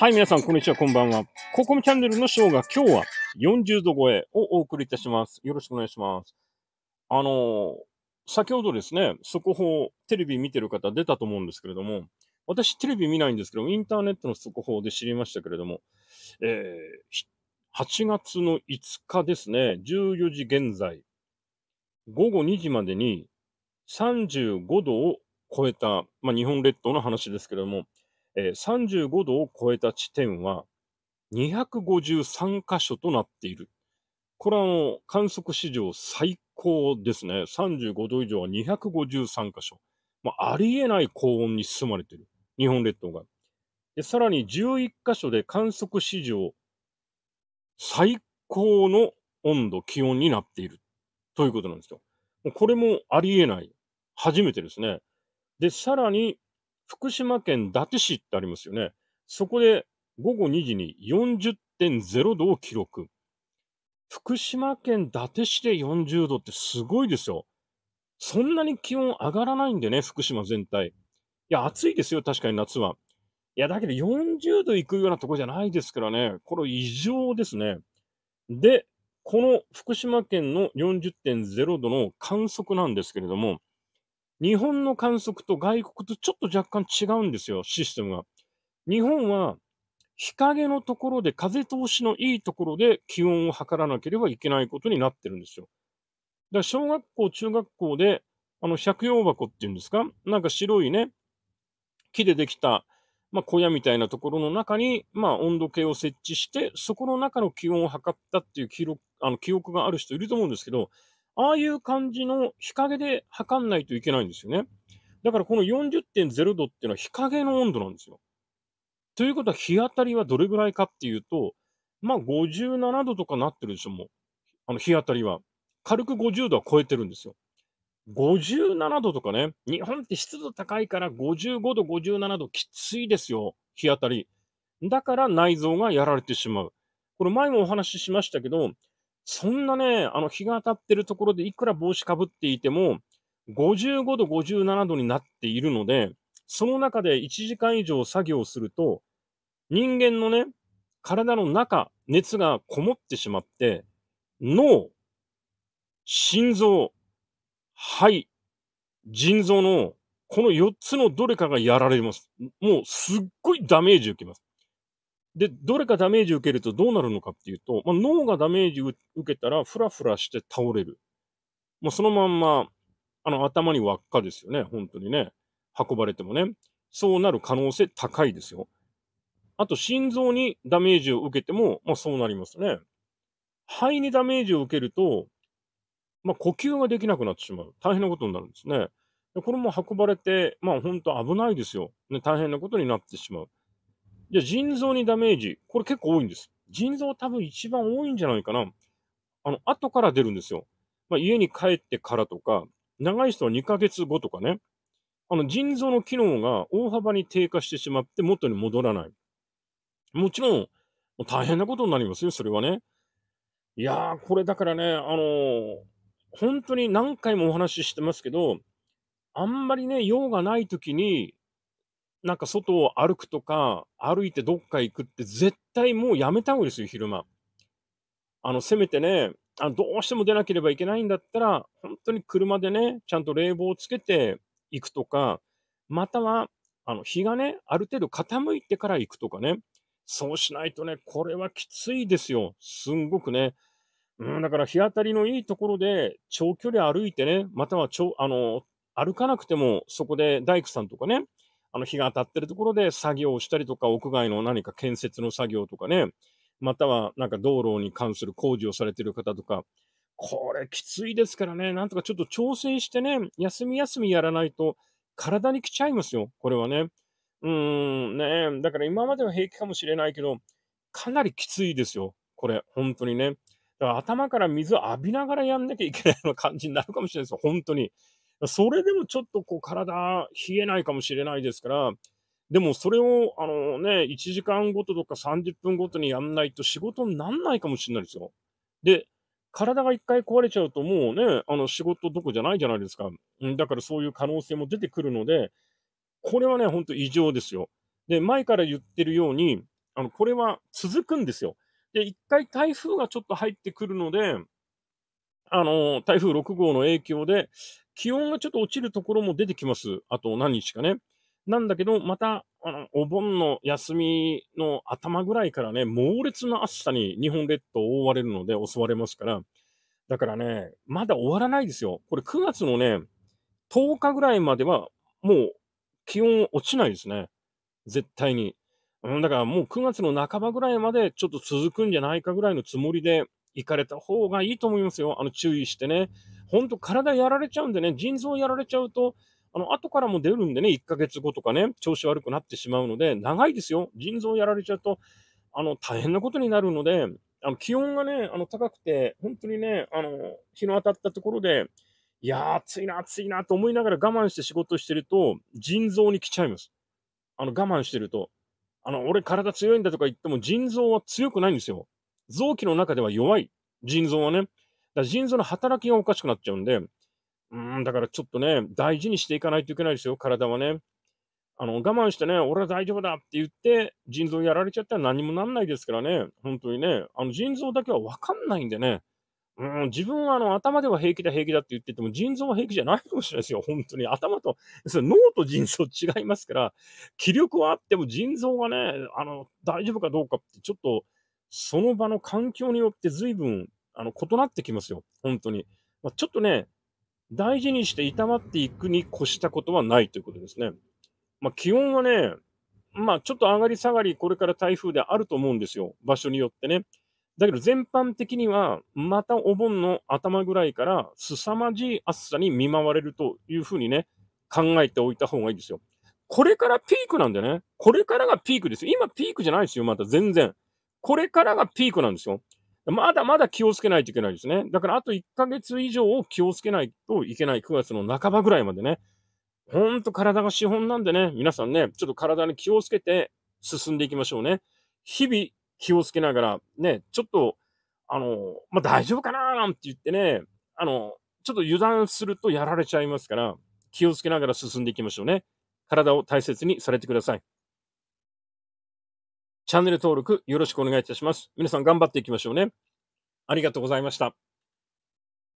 はい、皆さん、こんにちは、こんばんは。ココムチャンネルのショーが今日は40度超えをお送りいたします。よろしくお願いします。あのー、先ほどですね、速報、テレビ見てる方出たと思うんですけれども、私テレビ見ないんですけど、インターネットの速報で知りましたけれども、えー、8月の5日ですね、14時現在、午後2時までに35度を超えた、まあ、日本列島の話ですけれども、35度を超えた地点は253箇所となっている。これはあの観測史上最高ですね。35度以上は253箇所。まあ、ありえない高温に包まれている。日本列島が。でさらに11箇所で観測史上最高の温度、気温になっているということなんですよ。これもありえない。初めてですね。で、さらに福島県伊達市ってありますよね。そこで午後2時に40.0度を記録。福島県伊達市で40度ってすごいですよ。そんなに気温上がらないんでね、福島全体。いや、暑いですよ、確かに夏は。いや、だけど40度いくようなとこじゃないですからね、これ異常ですね。で、この福島県の40.0度の観測なんですけれども、日本の観測と外国とちょっと若干違うんですよ、システムが。日本は日陰のところで風通しのいいところで気温を測らなければいけないことになってるんですよ。だから小学校、中学校で、あの、百葉箱っていうんですかなんか白いね、木でできた、まあ、小屋みたいなところの中に、まあ、温度計を設置して、そこの中の気温を測ったっていう記録あの記憶がある人いると思うんですけど、ああいう感じの日陰で測んないといけないんですよね。だからこの40.0度っていうのは日陰の温度なんですよ。ということは日当たりはどれぐらいかっていうと、まあ57度とかなってるでしょ、もう。あの日当たりは。軽く50度は超えてるんですよ。57度とかね、日本って湿度高いから55度、57度きついですよ、日当たり。だから内臓がやられてしまう。これ前もお話ししましたけど、そんなね、あの日が当たってるところでいくら帽子かぶっていても、55度、57度になっているので、その中で1時間以上作業すると、人間のね、体の中、熱がこもってしまって、脳、心臓、肺、腎臓のこの4つのどれかがやられます。もうすっごいダメージ受けます。で、どれかダメージ受けるとどうなるのかっていうと、まあ、脳がダメージ受けたらフラフラして倒れる。もうそのまんま、あの、頭に輪っかですよね。本当にね。運ばれてもね。そうなる可能性高いですよ。あと、心臓にダメージを受けても、まあ、そうなりますね。肺にダメージを受けると、まあ、呼吸ができなくなってしまう。大変なことになるんですね。でこれも運ばれて、まあ、本当危ないですよ、ね。大変なことになってしまう。じゃあ腎臓にダメージ、これ結構多いんです。腎臓多分一番多いんじゃないかな。あの、後から出るんですよ。まあ、家に帰ってからとか、長い人は2ヶ月後とかね。あの、腎臓の機能が大幅に低下してしまって元に戻らない。もちろん、大変なことになりますよ、それはね。いやー、これだからね、あのー、本当に何回もお話ししてますけど、あんまりね、用がないときに、なんか外を歩くとか、歩いてどっか行くって絶対もうやめた方がいいですよ、昼間。あの、せめてね、あどうしても出なければいけないんだったら、本当に車でね、ちゃんと冷房をつけて行くとか、または、あの、日がね、ある程度傾いてから行くとかね。そうしないとね、これはきついですよ。すんごくね。うん、だから日当たりのいいところで長距離歩いてね、またはあの歩かなくてもそこで大工さんとかね、あの日が当たってるところで作業をしたりとか、屋外の何か建設の作業とかね、またはなんか道路に関する工事をされてる方とか、これきついですからね、なんとかちょっと調整してね、休み休みやらないと体に来ちゃいますよ、これはね。うん、ねだから今までは平気かもしれないけど、かなりきついですよ、これ、本当にね。だから頭から水を浴びながらやんなきゃいけないような感じになるかもしれないですよ、本当に。それでもちょっとこう体冷えないかもしれないですから、でもそれを、あのね、1時間ごととか30分ごとにやんないと仕事になんないかもしれないですよ。で、体が一回壊れちゃうともうね、あの仕事どこじゃないじゃないですか。だからそういう可能性も出てくるので、これはね、ほんと異常ですよ。で、前から言ってるように、あの、これは続くんですよ。で、一回台風がちょっと入ってくるので、あの、台風6号の影響で、気温がちょっと落ちるところも出てきます。あと何日かね。なんだけど、また、あの、お盆の休みの頭ぐらいからね、猛烈な暑さに日本列島を覆われるので襲われますから、だからね、まだ終わらないですよ。これ9月のね、10日ぐらいまではもう気温落ちないですね。絶対に。うん、だからもう9月の半ばぐらいまでちょっと続くんじゃないかぐらいのつもりで行かれた方がいいと思いますよ。あの、注意してね。ほんと体やられちゃうんでね、腎臓やられちゃうと、あの、後からも出るんでね、1ヶ月後とかね、調子悪くなってしまうので、長いですよ。腎臓やられちゃうと、あの、大変なことになるので、あの、気温がね、あの、高くて、本当にね、あの、日の当たったところで、いやー、暑いな、暑いなと思いながら我慢して仕事してると、腎臓に来ちゃいます。あの、我慢してると。あの、俺体強いんだとか言っても腎臓は強くないんですよ。臓器の中では弱い。腎臓はね。だ腎臓の働きがおかしくなっちゃうんで、うん、だからちょっとね、大事にしていかないといけないですよ、体はね。あの、我慢してね、俺は大丈夫だって言って、腎臓やられちゃったら何もなんないですからね、本当にね、あの、腎臓だけはわかんないんでね、うん、自分はあの、頭では平気だ平気だって言ってても、腎臓は平気じゃないかもしれないですよ、本当に。頭と、そ脳と腎臓違いますから、気力はあっても腎臓がね、あの、大丈夫かどうかってちょっと、その場の環境によって随分、あの、異なってきますよ。本当に。まあ、ちょっとね、大事にしていたわっていくに越したことはないということですね。まあ、気温はね、まあ、ちょっと上がり下がり、これから台風であると思うんですよ。場所によってね。だけど全般的には、またお盆の頭ぐらいから、凄まじい暑さに見舞われるというふうにね、考えておいた方がいいですよ。これからピークなんでね、これからがピークですよ。今ピークじゃないですよ、また全然。これからがピークなんですよ。まだまだ気をつけないといけないですね。だからあと1ヶ月以上を気をつけないといけない9月の半ばぐらいまでね。ほんと体が資本なんでね、皆さんね、ちょっと体に気をつけて進んでいきましょうね。日々気をつけながら、ね、ちょっと、あの、まあ、大丈夫かななんて言ってね、あの、ちょっと油断するとやられちゃいますから、気をつけながら進んでいきましょうね。体を大切にされてください。チャンネル登録よろしくお願いいたします。皆さん頑張っていきましょうね。ありがとうございました。